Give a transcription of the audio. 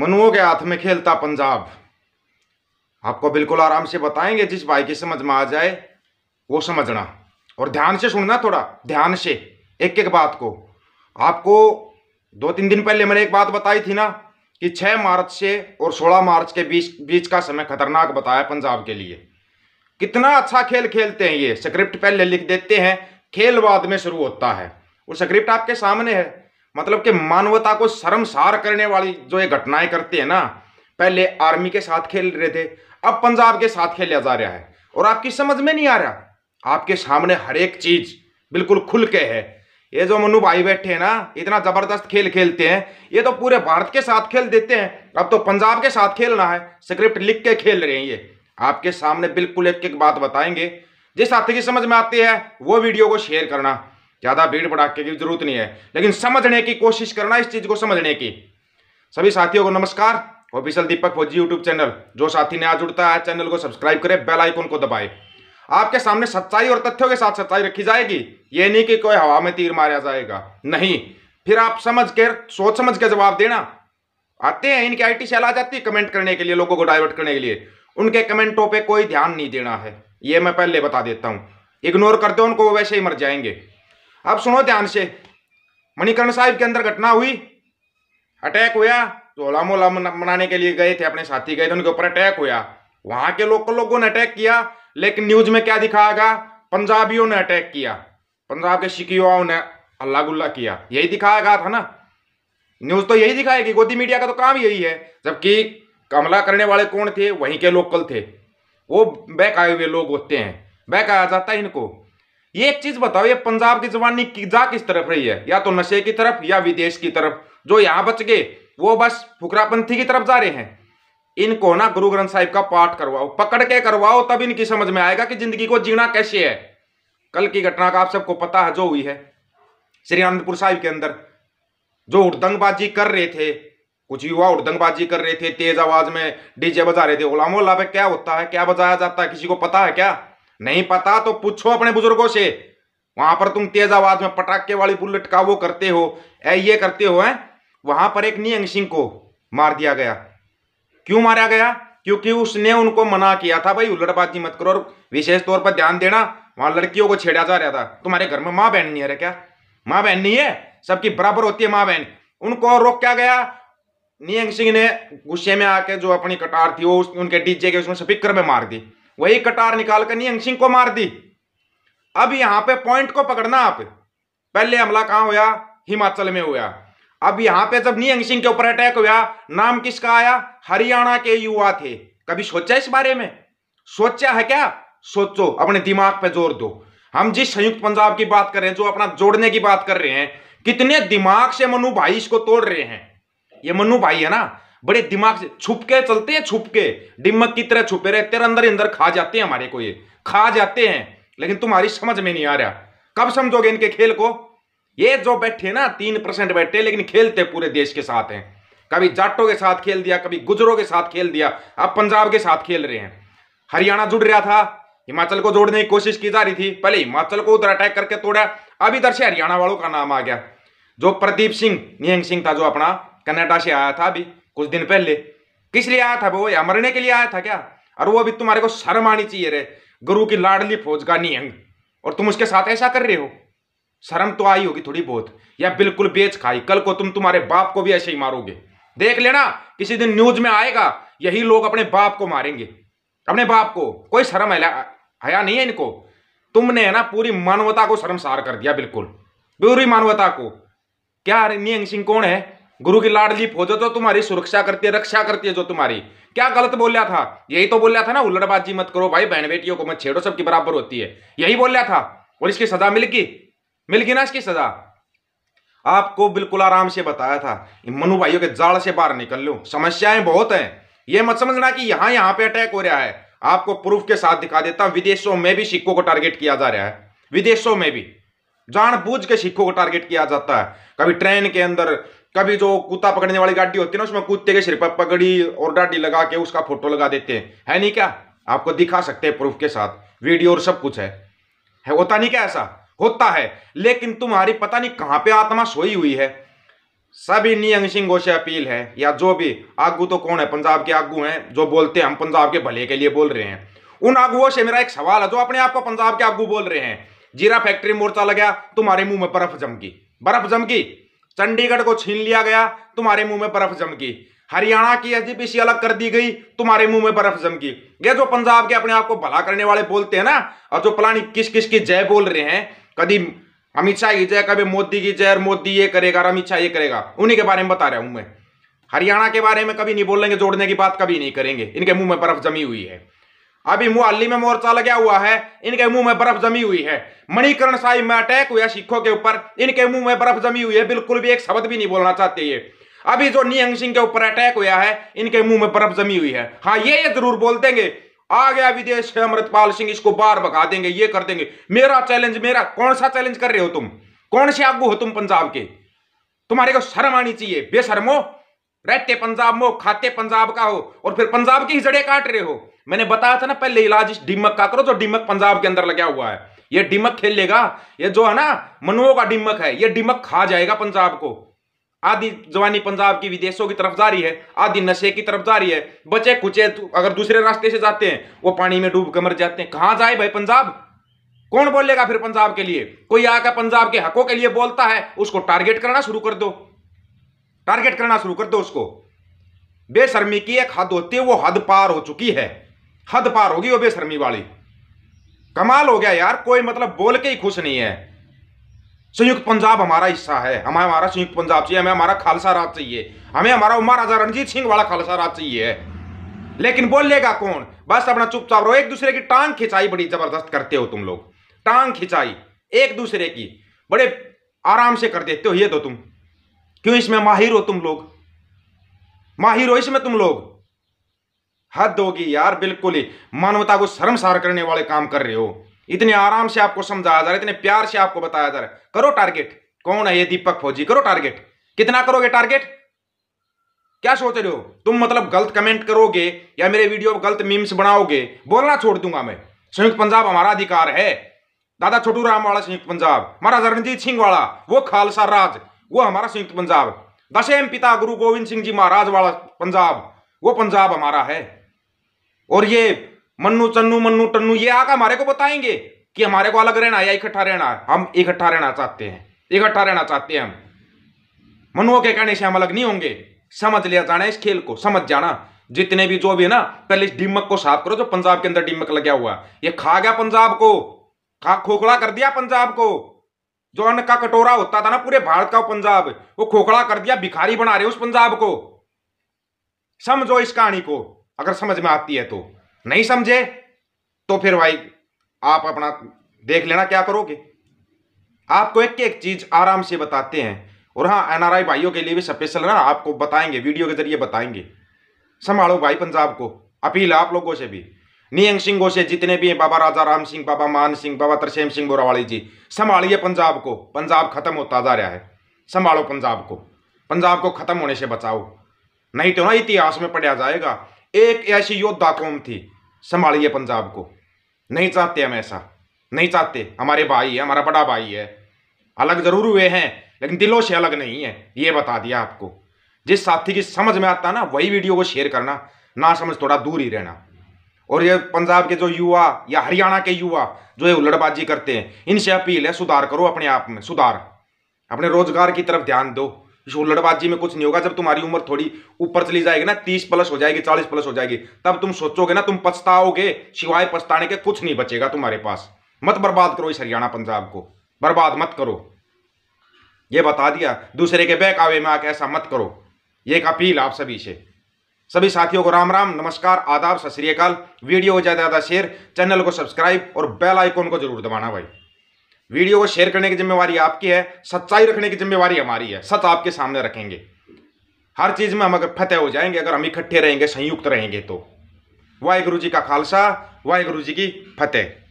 मनुओं के हाथ में खेलता पंजाब आपको बिल्कुल आराम से बताएंगे जिस भाई की समझ में आ जाए वो समझना और ध्यान से सुनना थोड़ा ध्यान से एक एक बात को आपको दो तीन दिन पहले मैंने एक बात बताई थी ना कि 6 मार्च से और 16 मार्च के बीच बीच का समय खतरनाक बताया पंजाब के लिए कितना अच्छा खेल खेलते हैं ये स्क्रिप्ट पहले लिख देते हैं खेल बाद में शुरू होता है और स्क्रिप्ट आपके सामने है मतलब कि मानवता को शर्मसार करने वाली जो ये घटनाएं करते हैं ना पहले आर्मी के साथ खेल रहे थे अब पंजाब के साथ खेला जा रहा है और आपकी समझ में नहीं आ रहा आपके सामने हर एक चीज बिल्कुल खुल के है ये जो मनु भाई बैठे हैं ना इतना जबरदस्त खेल खेलते हैं ये तो पूरे भारत के साथ खेल देते हैं अब तो पंजाब के साथ खेलना है स्क्रिप्ट लिख के खेल रहे हैं ये आपके सामने बिल्कुल एक एक बात बताएंगे जिस आते की समझ में आती है वो वीडियो को शेयर करना ज़्यादा भीड़ भड़ाके की जरूरत नहीं है लेकिन समझने की कोशिश करना इस चीज़ को समझने की सभी साथियों को नमस्कार ऑफिशियल दीपक फौजी यूट्यूब चैनल जो साथी नया जुड़ता है चैनल को सब्सक्राइब करें बेल आइकन को दबाए आपके सामने सच्चाई और तथ्यों के साथ सच्चाई रखी जाएगी ये नहीं कि कोई हवा में तीर मारा जाएगा नहीं फिर आप समझ कर सोच समझ के जवाब देना आते हैं इनकी टी सेल आ जाती है कमेंट करने के लिए लोगों को डाइवर्ट करने के लिए उनके कमेंटों पर कोई ध्यान नहीं देना है ये मैं पहले बता देता हूँ इग्नोर कर दो उनको वैसे ही मर जाएंगे अब सुनो ध्यान से मणिकर्ण साहिब के अंदर घटना हुई अटैक हुआ तो होला मनाने के लिए गए थे अपने साथी गए थे उनके ऊपर अटैक हुआ वहां के लोकल लोगों ने अटैक किया लेकिन न्यूज में क्या दिखाया गया पंजाबियों ने अटैक किया पंजाब के शिकियों ने अल्लाह गुल्ला किया यही दिखाया गया था ना न्यूज तो यही दिखाएगी गोदी मीडिया का तो काम यही है जबकि कमला करने वाले कौन थे वहीं के लोकल थे वो बैक आए हुए लोग होते हैं बैक आया जाता है इनको ये एक चीज बताओ ये पंजाब की जवानी की जा किस तरफ रही है या तो नशे की तरफ या विदेश की तरफ जो यहाँ बच गए वो बस फुकरापंथी की तरफ जा रहे हैं इनको ना गुरु ग्रंथ साहिब का पाठ करवाओ पकड़ के करवाओ तब इनकी समझ में आएगा कि जिंदगी को जीना कैसे है कल की घटना का आप सबको पता है जो हुई है श्री आनंदपुर साहिब के अंदर जो उड़दंगबाजी कर रहे थे कुछ युवा उड़दंगबाजी कर रहे थे तेज आवाज में डीजे बजा रहे थे मोला पे क्या होता है क्या बजाया जाता है किसी को पता है क्या नहीं पता तो पूछो अपने बुजुर्गों से वहां पर तुम तेज आवाज में पटाखे वाली बुलेट का वो करते हो ऐ ये करते हो है वहां पर एक नियंग सिंह को मार दिया गया क्यों मारा गया क्योंकि उसने उनको मना किया था भाई उल्लड़बाजी मत करो और विशेष तौर पर ध्यान देना वहां लड़कियों को छेड़ा जा रहा था तुम्हारे घर में माँ बहन नहीं है क्या माँ बहन नहीं है सबकी बराबर होती है माँ बहन उनको रोक क्या गया नियंग सिंह ने गुस्से में आके जो अपनी कटार थी वो उनके डीजे के उसमें स्पीकर में मार दी वही कटार निकाल कर नियंग सिंह को मार दी अब यहां पे पॉइंट को पकड़ना आप पहले हमला कहां हुआ हिमाचल में हुआ अब यहां पे जब नियंग सिंह के ऊपर अटैक हुआ नाम किसका आया हरियाणा के युवा थे कभी सोचा इस बारे में सोचा है क्या सोचो अपने दिमाग पे जोर दो हम जिस संयुक्त पंजाब की बात कर रहे हैं जो अपना जोड़ने की बात कर रहे हैं कितने दिमाग से मनु भाई इसको तोड़ रहे हैं ये मनु भाई है ना बड़े दिमाग से छुप के चलते हैं छुप के डिमक की तरह छुपे रहते तेरे अंदर अंदर खा जाते हैं हमारे को ये खा जाते हैं लेकिन तुम्हारी समझ में नहीं आ रहा कब समझोगे इनके खेल को ये जो बैठे ना तीन परसेंट बैठे लेकिन खेलते पूरे देश के साथ हैं कभी जाटों के साथ खेल दिया कभी गुजरों के साथ खेल दिया अब पंजाब के साथ खेल रहे हैं हरियाणा जुड़ रहा था हिमाचल को जोड़ने की कोशिश की जा रही थी पहले हिमाचल को उधर अटैक करके तोड़ा अब इधर से हरियाणा वालों का नाम आ गया जो प्रदीप सिंह निहंग सिंह था जो अपना कनाडा से आया था अभी कुछ दिन पहले किस लिए आया था वो या मरने के लिए आया था क्या और वो अभी तुम्हारे को शर्म आनी चाहिए रे गुरु की लाडली फौज का नियंग और तुम उसके साथ ऐसा कर रहे हो शर्म तो आई होगी थोड़ी बहुत या बिल्कुल बेच खाई कल को तुम तुम्हारे बाप को भी ऐसे ही मारोगे देख लेना किसी दिन न्यूज में आएगा यही लोग अपने बाप को मारेंगे अपने बाप को कोई शर्म हया नहीं है इनको तुमने है ना पूरी मानवता को शर्मसार कर दिया बिल्कुल पूरी मानवता को क्या नियंग सिंह कौन है गुरु की लाडली फौजो जो तो तुम्हारी सुरक्षा करती है रक्षा करती है जो तुम्हारी क्या गलत बोलिया था यही तो बोलिया था ना उल्लड़बाजी मत करो भाई बहन बेटियों को मत छेड़ो सबकी बराबर होती है यही बोलिया था और इसकी सजा मिल गई मिल गई ना इसकी सजा आपको बिल्कुल आराम से बताया था मनु भाइयों के जाल से बाहर निकल लो समस्याएं बहुत हैं यह मत समझना कि यहां यहां पे अटैक हो रहा है आपको प्रूफ के साथ दिखा देता हूं विदेशों में भी सिक्कों को टारगेट किया जा रहा है विदेशों में भी जानबूझ के सिक्कों को टारगेट किया जाता है कभी ट्रेन के अंदर कभी जो तो कुत्ता पकड़ने वाली गाड़ी होती है ना उसमें कुत्ते के सिर पर पगड़ी और डाटी लगा के उसका फोटो लगा देते हैं है नहीं क्या आपको दिखा सकते हैं प्रूफ के साथ वीडियो और सब कुछ है, है होता नहीं क्या ऐसा होता है लेकिन तुम्हारी पता नहीं कहाँ पे आत्मा सोई हुई है सभी नियंग सिंह से अपील है या जो भी आगू तो कौन है पंजाब के आगू हैं जो बोलते हैं हम पंजाब के भले के लिए बोल रहे हैं उन आगुओं से मेरा एक सवाल है जो अपने आप को पंजाब के आगू बोल रहे हैं जीरा फैक्ट्री मोर्चा लगा तुम्हारे मुंह में बर्फ जमकी बर्फ जमकी चंडीगढ़ को छीन लिया गया तुम्हारे मुंह में बर्फ जमकी हरियाणा की एसजीपीसी अलग कर दी गई तुम्हारे मुंह में बर्फ जमकी ये जो पंजाब के अपने आप को भला करने वाले बोलते हैं ना और जो पलानी किस किस की जय बोल रहे हैं कभी अमित शाह की जय कभी मोदी की जय मोदी ये करेगा और अमित शाह ये करेगा उन्हीं के बारे में बता रहा हूं मैं हरियाणा के बारे में कभी नहीं बोलेंगे जोड़ने की बात कभी नहीं करेंगे इनके मुंह में बर्फ जमी हुई है अभी मोहाली में मोर्चा लगा हुआ है इनके मुंह में बर्फ जमी हुई है मणिकरण साहिब में अटैक हुआ सिखों के ऊपर इनके मुंह में बर्फ जमी हुई है बिल्कुल भी एक शब्द भी नहीं बोलना चाहते ये अभी जो नियंग सिंह के ऊपर अटैक हुआ है इनके मुंह में बर्फ जमी हुई है हाँ ये ये जरूर बोल देंगे आ गया विदेश है अमृतपाल सिंह इसको बार भगा देंगे ये कर देंगे मेरा चैलेंज मेरा कौन सा चैलेंज कर रहे हो तुम कौन से आगू हो तुम पंजाब के तुम्हारे को शर्म आनी चाहिए बेशर्मो रहते पंजाब में खाते पंजाब का हो और फिर पंजाब की ही जड़े काट रहे हो मैंने बताया था ना पहले इलाज इस डिमक का करो जो डिमक पंजाब के अंदर लगा हुआ है ये डिमक खेल लेगा ये जो है ना मनुओं का डिमक है ये डिमक खा जाएगा पंजाब को आधी जवानी पंजाब की विदेशों की तरफ जा रही है आधी नशे की तरफ जा रही है बचे कुचे अगर दूसरे रास्ते से जाते हैं वो पानी में डूब के मर जाते हैं कहाँ जाए भाई पंजाब कौन बोलेगा फिर पंजाब के लिए कोई आकर पंजाब के हकों के लिए बोलता है उसको टारगेट करना शुरू कर दो टारगेट करना शुरू कर दो उसको बेशर्मी की एक हद होती है वो हद पार हो चुकी है हद पार होगी वो बेशर्मी वाली कमाल हो गया यार कोई मतलब बोल के ही खुश नहीं है संयुक्त पंजाब हमारा हिस्सा है हमें हमारा संयुक्त पंजाब चाहिए हमें हमारा खालसा राज चाहिए हमें हमारा राजा रणजीत सिंह वाला खालसा राज चाहिए लेकिन बोल लेगा कौन बस अपना चुपचाप रहो एक दूसरे की टांग खिंचाई बड़ी जबरदस्त करते हो तुम लोग टांग खिंचाई एक दूसरे की बड़े आराम से कर देते हो ये तो तुम क्यों इसमें माहिर हो तुम लोग माहिर हो इसमें तुम लोग हद होगी यार बिल्कुल ही मानवता को शर्मसार करने वाले काम कर रहे हो इतने आराम से आपको समझाया जा रहा है इतने प्यार से आपको बताया जा रहा है करो टारगेट कौन है ये दीपक फौजी करो टारगेट कितना करोगे टारगेट क्या सोच रहे हो तुम मतलब गलत कमेंट करोगे या मेरे वीडियो में गलत मीम्स बनाओगे बोलना छोड़ दूंगा मैं संयुक्त पंजाब हमारा अधिकार है दादा छोटू राम वाला संयुक्त पंजाब महाराजा रणजीत सिंह वाला वो खालसा राज वो हमारा संयुक्त पंजाब दशम पिता गुरु गोविंद सिंह जी महाराज वाला पंजाब वो पंजाब हमारा है और ये मन्नू चन्नू मन्नू टन्नू ये आकर हमारे को बताएंगे कि हमारे को अलग रहना या इकट्ठा रहना है हम इकट्ठा रहना चाहते हैं इकट्ठा रहना चाहते हैं हम मनुओं के कहने से हम अलग नहीं होंगे समझ लिया जाना इस खेल को समझ जाना जितने भी जो भी है ना पहले इस डिमक को साफ करो जो पंजाब के अंदर लग गया हुआ है ये खा गया पंजाब को खा खोखला कर दिया पंजाब को जो अन्न का कटोरा होता था ना पूरे भारत का पंजाब वो खोखला कर दिया भिखारी बना रहे उस पंजाब को समझो इस कहानी को अगर समझ में आती है तो नहीं समझे तो फिर भाई आप अपना देख लेना क्या करोगे आपको एक एक चीज आराम से बताते हैं और हाँ एनआरआई भाइयों के लिए भी स्पेशल ना आपको बताएंगे वीडियो के जरिए बताएंगे संभालो भाई पंजाब को अपील आप लोगों से भी नियंग सिंह से जितने भी हैं बाबा राजा राम सिंह बाबा मान सिंह बाबा तरसेम सिंह बोरावाली जी संभालिए पंजाब को पंजाब खत्म होता जा रहा है संभालो पंजाब को पंजाब को खत्म होने से बचाओ नहीं तो ना इतिहास में पढ़ा जाएगा एक ऐसी योद्धा कौम थी संभालिए पंजाब को नहीं चाहते हम ऐसा नहीं चाहते हमारे भाई है हमारा बड़ा भाई है अलग जरूर हुए हैं लेकिन दिलों से अलग नहीं है ये बता दिया आपको जिस साथी की समझ में आता ना वही वीडियो को शेयर करना ना समझ थोड़ा दूर ही रहना और ये पंजाब के जो युवा या हरियाणा के युवा जो है लड़बाजी करते हैं इनसे अपील है सुधार करो अपने आप में सुधार अपने रोजगार की तरफ ध्यान दो जो लड़बाजी में कुछ नहीं होगा जब तुम्हारी उम्र थोड़ी ऊपर चली जाएगी ना तीस प्लस हो जाएगी चालीस प्लस हो जाएगी तब तुम सोचोगे ना तुम पछताओगे शिवाय पछताने के कुछ नहीं बचेगा तुम्हारे पास मत बर्बाद करो इस हरियाणा पंजाब को बर्बाद मत करो ये बता दिया दूसरे के बैक आवे में आके ऐसा मत करो ये एक अपील आप सभी से सभी साथियों को राम राम नमस्कार आदाब सत श्रीकाल वीडियो को ज़्यादा ज़्यादा शेयर चैनल को सब्सक्राइब और बेल आइकॉन को जरूर दबाना भाई वीडियो को शेयर करने की जिम्मेवारी आपकी है सच्चाई रखने की जिम्मेवारी हमारी है सच आपके सामने रखेंगे हर चीज़ में हम अगर फतेह हो जाएंगे अगर हम इकट्ठे रहेंगे संयुक्त रहेंगे तो वाहगुरु जी का खालसा वाहगुरु जी की फतेह